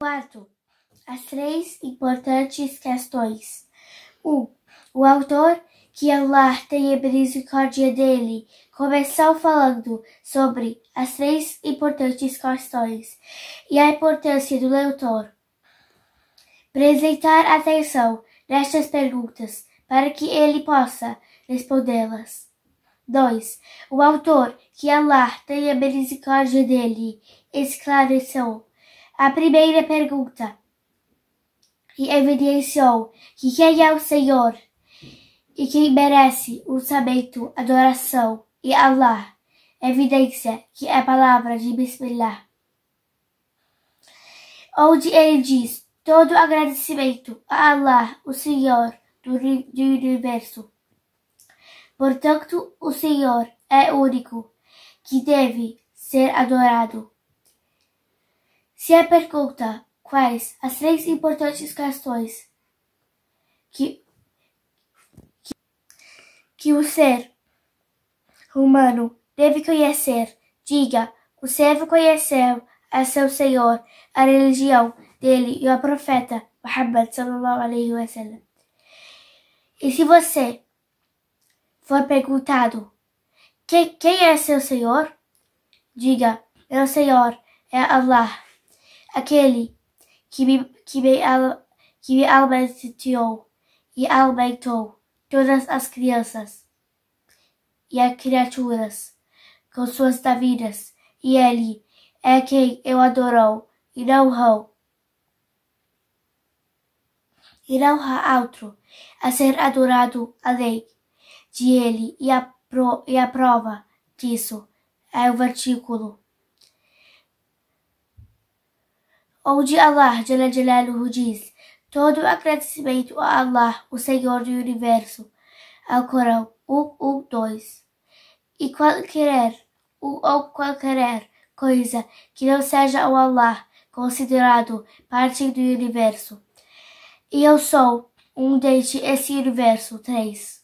Quarto, as três importantes questões. Um, o autor, que Allah é tenha misericórdia dele, começou falando sobre as três importantes questões e a importância do leitor. Presentar atenção nestas perguntas para que ele possa respondê-las. 2. O autor, que Allah é tenha misericórdia dele, esclareceu a primeira pergunta que evidenciou que quem é o Senhor e quem merece o orçamento, adoração e Allah, evidência que é a palavra de Bismillah. Onde ele diz todo agradecimento a Allah, o Senhor do, do universo. Portanto, o Senhor é único, que deve ser adorado. Se a pergunta quais as três importantes questões que, que, que o ser humano deve conhecer, diga: o servo conheceu a seu Senhor, a religião dele e o profeta Muhammad sallallahu alaihi wasallam. E se você for perguntado que, quem é seu Senhor, diga: meu Senhor é Allah aquele que me, que me, que me e alimentou todas as crianças e as criaturas com suas davidas, e ele é quem eu adorou e não há E não há outro a ser adorado além de ele, e a, pro, e a prova disso é o versículo Onde Allah Jalaluhu diz: Todo agradecimento a Allah, o Senhor do Universo. ao Alcorão 112. E qualquer ou qualquer coisa que não seja o Allah considerado parte do universo. E eu sou um deste esse universo 3.